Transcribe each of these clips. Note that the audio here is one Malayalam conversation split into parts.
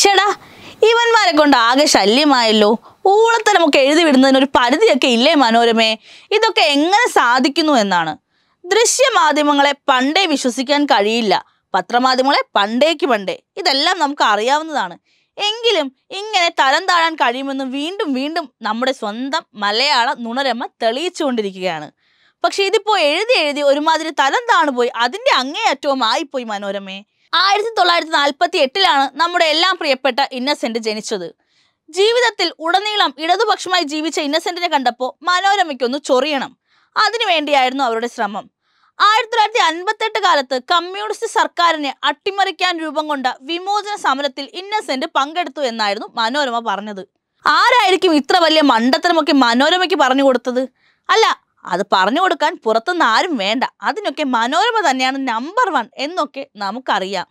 ഷെടാ ഇവന്മാരെ കൊണ്ട് ആകെ ശല്യമായല്ലോ ഊളത്തരമൊക്കെ എഴുതി വിടുന്നതിന് ഒരു പരിധിയൊക്കെ ഇല്ലേ മനോരമേ ഇതൊക്കെ എങ്ങനെ സാധിക്കുന്നു എന്നാണ് ദൃശ്യമാധ്യമങ്ങളെ പണ്ടേ വിശ്വസിക്കാൻ കഴിയില്ല പത്രമാധ്യമങ്ങളെ പണ്ടേക്ക് പണ്ടേ ഇതെല്ലാം നമുക്ക് അറിയാവുന്നതാണ് എങ്കിലും ഇങ്ങനെ തരം താഴാൻ കഴിയുമെന്ന് വീണ്ടും വീണ്ടും നമ്മുടെ സ്വന്തം മലയാള തെളിയിച്ചു തെളിയിച്ചുകൊണ്ടിരിക്കുകയാണ് പക്ഷെ ഇതിപ്പോൾ എഴുതി എഴുതി ഒരുമാതിരി തരം താണുപോയി അതിൻ്റെ അങ്ങേയറ്റവും ആയിപ്പോയി മനോരമേ ആയിരത്തി തൊള്ളായിരത്തി നാൽപ്പത്തി എട്ടിലാണ് നമ്മുടെ എല്ലാം പ്രിയപ്പെട്ട ഇന്നസെന്റ് ജനിച്ചത് ജീവിതത്തിൽ ഉടനീളം ഇടതുപക്ഷമായി ജീവിച്ച ഇന്നസെന്റിനെ കണ്ടപ്പോൾ മനോരമയ്ക്കൊന്ന് ചൊറിയണം അതിനുവേണ്ടിയായിരുന്നു അവരുടെ ശ്രമം ആയിരത്തി തൊള്ളായിരത്തി എട്ട് കാലത്ത് കമ്മ്യൂണിസ്റ്റ് സർക്കാരിനെ അട്ടിമറിക്കാൻ രൂപം കൊണ്ട വിമോചന സമരത്തിൽ ഇന്നസെന്റ് പങ്കെടുത്തു എന്നായിരുന്നു മനോരമ പറഞ്ഞത് ആരായിരിക്കും ഇത്ര വലിയ മണ്ടത്തരമൊക്കെ മനോരമയ്ക്ക് പറഞ്ഞു കൊടുത്തത് അല്ല അത് പറഞ്ഞു കൊടുക്കാൻ പുറത്തുനിന്ന് ആരും വേണ്ട അതിനൊക്കെ മനോരമ തന്നെയാണ് നമ്പർ വൺ എന്നൊക്കെ നമുക്കറിയാം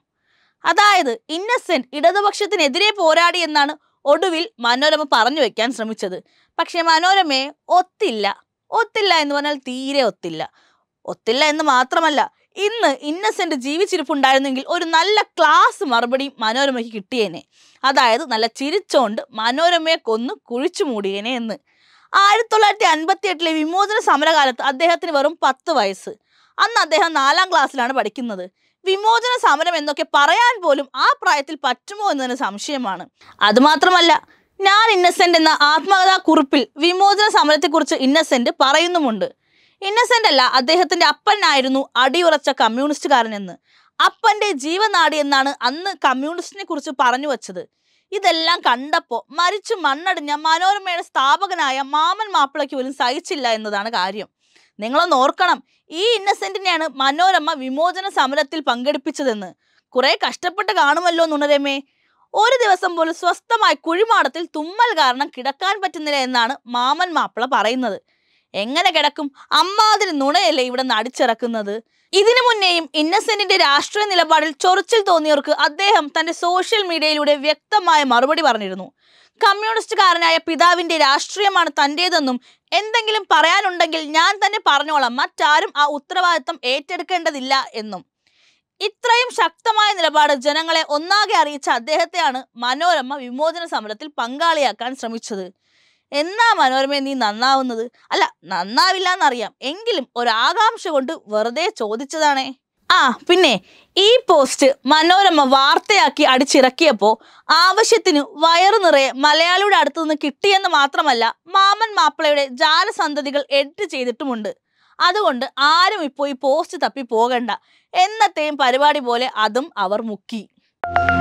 അതായത് ഇന്നസെന്റ് ഇടതുപക്ഷത്തിനെതിരെ പോരാടി എന്നാണ് ഒടുവിൽ മനോരമ പറഞ്ഞു വെക്കാൻ ശ്രമിച്ചത് പക്ഷേ മനോരമയെ ഒത്തില്ല ഒത്തില്ല എന്ന് പറഞ്ഞാൽ തീരെ ഒത്തില്ല ഒത്തില്ല എന്ന് മാത്രമല്ല ഇന്ന് ഇന്നസെന്റ് ജീവിച്ചിരിപ്പുണ്ടായിരുന്നെങ്കിൽ ഒരു നല്ല ക്ലാസ് മറുപടി മനോരമയ്ക്ക് കിട്ടിയേനെ അതായത് നല്ല ചിരിച്ചോണ്ട് മനോരമയെ കൊന്ന് കുഴിച്ചു മൂടിയേനെ എന്ന് ആയിരത്തി തൊള്ളായിരത്തി അൻപത്തി എട്ടിലെ വിമോചന സമരകാലത്ത് അദ്ദേഹത്തിന് വെറും പത്ത് വയസ്സ് അന്ന് അദ്ദേഹം നാലാം ക്ലാസ്സിലാണ് പഠിക്കുന്നത് വിമോചന സമരം എന്നൊക്കെ പറയാൻ പോലും ആ പ്രായത്തിൽ പറ്റുമോ എന്നതിന് സംശയമാണ് അതുമാത്രമല്ല ഞാൻ ഇന്നസെന്റ് എന്ന ആത്മകഥാ കുറിപ്പിൽ വിമോചന സമരത്തെക്കുറിച്ച് ഇന്നസെന്റ് പറയുന്നുമുണ്ട് ഇന്നസെന്റ് അല്ല അദ്ദേഹത്തിൻ്റെ അപ്പനായിരുന്നു അടിയുറച്ച കമ്മ്യൂണിസ്റ്റുകാരനെന്ന് അപ്പന്റെ ജീവനാടി എന്നാണ് അന്ന് കമ്മ്യൂണിസ്റ്റിനെ കുറിച്ച് പറഞ്ഞു വച്ചത് ഇതെല്ലാം കണ്ടപ്പോൾ മരിച്ചു മണ്ണടിഞ്ഞ മനോരമയുടെ സ്ഥാപകനായ മാമൻ മാപ്പിളയ്ക്ക് പോലും സഹിച്ചില്ല എന്നതാണ് കാര്യം നിങ്ങളൊന്ന് ഓർക്കണം ഈ ഇന്നസെന്റിനെയാണ് മനോരമ വിമോചന സമരത്തിൽ പങ്കെടുപ്പിച്ചതെന്ന് കുറെ കഷ്ടപ്പെട്ട് കാണുമല്ലോ നുണരമേ ഒരു ദിവസം പോലും സ്വസ്ഥമായി കുഴിമാടത്തിൽ തുമ്മൽ കാരണം കിടക്കാൻ പറ്റുന്നില്ല എന്നാണ് മാമൻ മാപ്പിള പറയുന്നത് എങ്ങനെ കിടക്കും അമ്മാതിരി നുണയല്ലേ ഇവിടെ അടിച്ചിറക്കുന്നത് ഇതിനു മുന്നേയും ഇന്നസെന്റിന്റെ രാഷ്ട്രീയ നിലപാടിൽ ചൊറിച്ചിൽ തോന്നിയവർക്ക് അദ്ദേഹം തന്റെ സോഷ്യൽ മീഡിയയിലൂടെ വ്യക്തമായ മറുപടി പറഞ്ഞിരുന്നു കമ്മ്യൂണിസ്റ്റുകാരനായ പിതാവിന്റെ രാഷ്ട്രീയമാണ് തന്റേതെന്നും എന്തെങ്കിലും പറയാനുണ്ടെങ്കിൽ ഞാൻ തന്നെ പറഞ്ഞോളാം മറ്റാരും ആ ഉത്തരവാദിത്വം ഏറ്റെടുക്കേണ്ടതില്ല എന്നും ഇത്രയും ശക്തമായ നിലപാട് ജനങ്ങളെ ഒന്നാകെ അറിയിച്ച അദ്ദേഹത്തെയാണ് മനോരമ വിമോചന സമരത്തിൽ പങ്കാളിയാക്കാൻ ശ്രമിച്ചത് എന്നാ മനോരമ നീ നന്നാവുന്നത് അല്ല നന്നാവില്ല എന്നറിയാം എങ്കിലും ഒരാകാംക്ഷ കൊണ്ട് വെറുതെ ചോദിച്ചതാണേ ആ പിന്നെ ഈ പോസ്റ്റ് മനോരമ വാർത്തയാക്കി അടിച്ചിറക്കിയപ്പോൾ ആവശ്യത്തിന് വയറു നിറയെ മലയാളിയുടെ അടുത്തു നിന്ന് കിട്ടിയെന്ന് മാത്രമല്ല മാമൻ മാപ്പിളയുടെ ജാലസന്തതികൾ എഡിറ്റ് ചെയ്തിട്ടുമുണ്ട് അതുകൊണ്ട് ആരും ഇപ്പോൾ ഈ പോസ്റ്റ് തപ്പി പോകണ്ട എന്നത്തെയും പരിപാടി പോലെ അതും അവർ മുക്കി